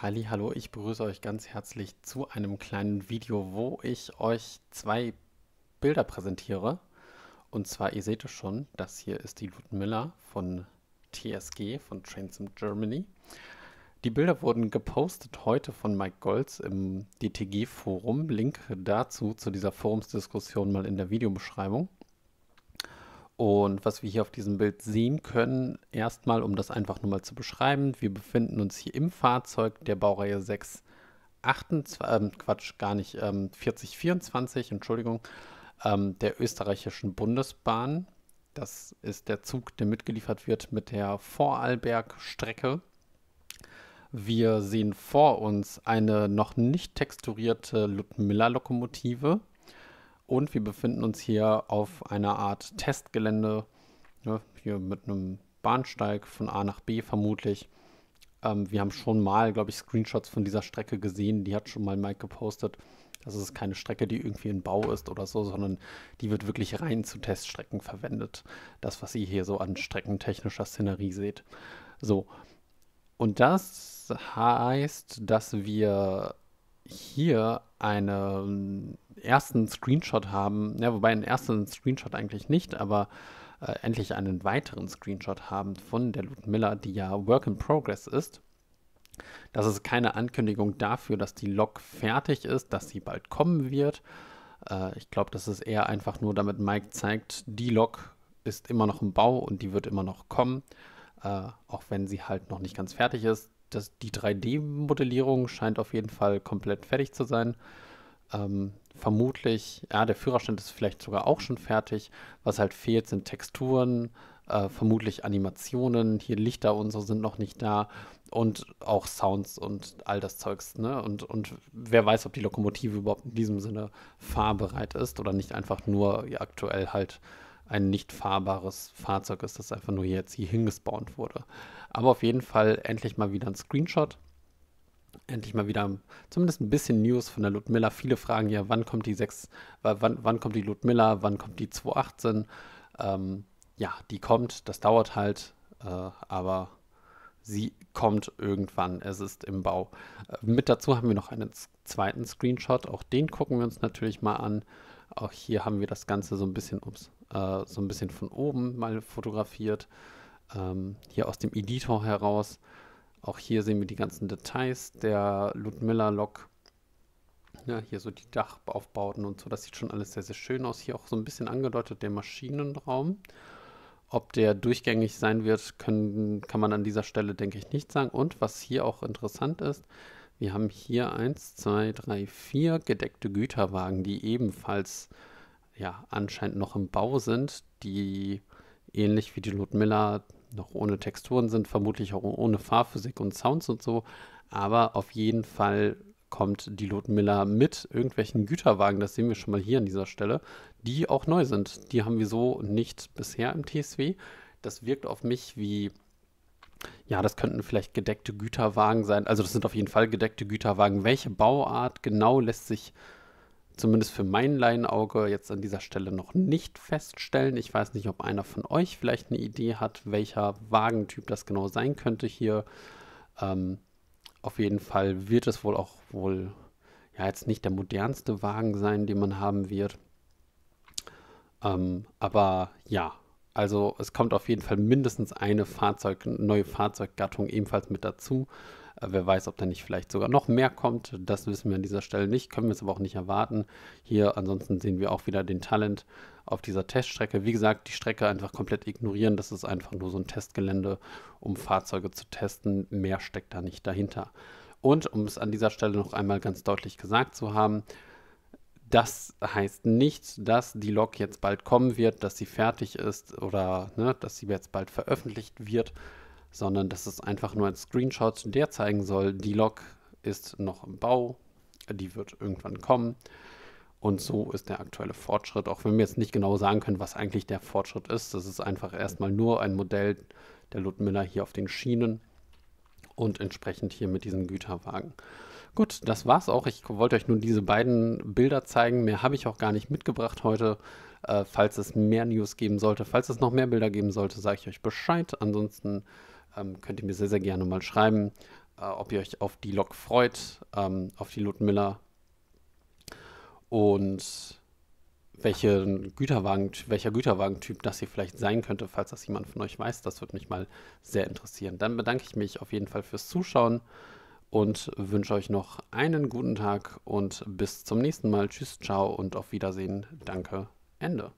Halli, hallo, ich begrüße euch ganz herzlich zu einem kleinen Video, wo ich euch zwei Bilder präsentiere. Und zwar, ihr seht es schon, das hier ist die Ludmilla von TSG, von Transom Germany. Die Bilder wurden gepostet heute von Mike Golds im DTG-Forum. Link dazu, zu dieser Forumsdiskussion mal in der Videobeschreibung. Und was wir hier auf diesem Bild sehen können, erstmal, um das einfach nur mal zu beschreiben, wir befinden uns hier im Fahrzeug der Baureihe 628, 28, ähm, Quatsch, gar nicht, ähm, 4024, Entschuldigung, ähm, der österreichischen Bundesbahn. Das ist der Zug, der mitgeliefert wird mit der Vorarlberg-Strecke. Wir sehen vor uns eine noch nicht texturierte Ludmilla-Lokomotive und wir befinden uns hier auf einer Art Testgelände, ne? hier mit einem Bahnsteig von A nach B vermutlich. Ähm, wir haben schon mal, glaube ich, Screenshots von dieser Strecke gesehen. Die hat schon mal Mike gepostet. Das ist keine Strecke, die irgendwie in Bau ist oder so, sondern die wird wirklich rein zu Teststrecken verwendet. Das, was ihr hier so an streckentechnischer Szenerie seht. So. Und das heißt, dass wir hier einen ähm, ersten Screenshot haben, ja, wobei einen ersten Screenshot eigentlich nicht, aber äh, endlich einen weiteren Screenshot haben von der Ludmilla, die ja Work in Progress ist. Das ist keine Ankündigung dafür, dass die Lok fertig ist, dass sie bald kommen wird. Äh, ich glaube, das ist eher einfach nur, damit Mike zeigt, die Lok ist immer noch im Bau und die wird immer noch kommen, äh, auch wenn sie halt noch nicht ganz fertig ist das, die 3D-Modellierung scheint auf jeden Fall komplett fertig zu sein. Ähm, vermutlich, ja, der Führerstand ist vielleicht sogar auch schon fertig. Was halt fehlt, sind Texturen, äh, vermutlich Animationen. Hier Lichter und so sind noch nicht da. Und auch Sounds und all das Zeugs. Ne? Und, und wer weiß, ob die Lokomotive überhaupt in diesem Sinne fahrbereit ist oder nicht einfach nur ja, aktuell halt ein nicht fahrbares Fahrzeug ist, das einfach nur jetzt hier hingespawnt wurde. Aber auf jeden Fall endlich mal wieder ein Screenshot. Endlich mal wieder zumindest ein bisschen News von der Ludmilla. Viele fragen ja, wann kommt die 6, wann, wann kommt die Ludmilla, wann kommt die 218? Ähm, ja, die kommt, das dauert halt, äh, aber sie kommt irgendwann. Es ist im Bau. Äh, mit dazu haben wir noch einen zweiten Screenshot. Auch den gucken wir uns natürlich mal an. Auch hier haben wir das Ganze so ein bisschen, ups, äh, so ein bisschen von oben mal fotografiert. Ähm, hier aus dem Editor heraus. Auch hier sehen wir die ganzen Details der Ludmilla-Lok. Ja, ne, hier so die Dachaufbauten und so. Das sieht schon alles sehr, sehr schön aus. Hier auch so ein bisschen angedeutet der Maschinenraum. Ob der durchgängig sein wird, können, kann man an dieser Stelle, denke ich, nicht sagen. Und was hier auch interessant ist, wir haben hier 1, 2, 3, 4 gedeckte Güterwagen, die ebenfalls äh, ja anscheinend noch im Bau sind, die ähnlich wie die Ludmilla noch ohne Texturen sind, vermutlich auch ohne Fahrphysik und Sounds und so. Aber auf jeden Fall kommt die Ludmilla mit irgendwelchen Güterwagen, das sehen wir schon mal hier an dieser Stelle, die auch neu sind. Die haben wir so nicht bisher im TSW. Das wirkt auf mich wie, ja, das könnten vielleicht gedeckte Güterwagen sein. Also das sind auf jeden Fall gedeckte Güterwagen. Welche Bauart genau lässt sich zumindest für mein Laienauge jetzt an dieser Stelle noch nicht feststellen. Ich weiß nicht, ob einer von euch vielleicht eine Idee hat, welcher Wagentyp das genau sein könnte hier. Ähm, auf jeden Fall wird es wohl auch wohl ja jetzt nicht der modernste Wagen sein, den man haben wird. Ähm, aber ja, also es kommt auf jeden Fall mindestens eine Fahrzeug, neue Fahrzeuggattung ebenfalls mit dazu. Äh, wer weiß, ob da nicht vielleicht sogar noch mehr kommt. Das wissen wir an dieser Stelle nicht, können wir es aber auch nicht erwarten. Hier ansonsten sehen wir auch wieder den Talent auf dieser Teststrecke. Wie gesagt, die Strecke einfach komplett ignorieren. Das ist einfach nur so ein Testgelände, um Fahrzeuge zu testen. Mehr steckt da nicht dahinter. Und um es an dieser Stelle noch einmal ganz deutlich gesagt zu haben, das heißt nicht, dass die Lok jetzt bald kommen wird, dass sie fertig ist oder ne, dass sie jetzt bald veröffentlicht wird, sondern das ist einfach nur ein Screenshot, der zeigen soll, die Lok ist noch im Bau, die wird irgendwann kommen. Und so ist der aktuelle Fortschritt, auch wenn wir jetzt nicht genau sagen können, was eigentlich der Fortschritt ist. Das ist einfach erstmal nur ein Modell der Ludmilla hier auf den Schienen und entsprechend hier mit diesen Güterwagen. Gut, das war's auch. Ich wollte euch nun diese beiden Bilder zeigen. Mehr habe ich auch gar nicht mitgebracht heute. Äh, falls es mehr News geben sollte, falls es noch mehr Bilder geben sollte, sage ich euch Bescheid. Ansonsten ähm, könnt ihr mir sehr, sehr gerne mal schreiben, äh, ob ihr euch auf die Lok freut, ähm, auf die Ludmilla und welchen Güterwagen, welcher Güterwagentyp das hier vielleicht sein könnte, falls das jemand von euch weiß. Das würde mich mal sehr interessieren. Dann bedanke ich mich auf jeden Fall fürs Zuschauen und wünsche euch noch einen guten Tag und bis zum nächsten Mal. Tschüss, ciao und auf Wiedersehen. Danke, Ende.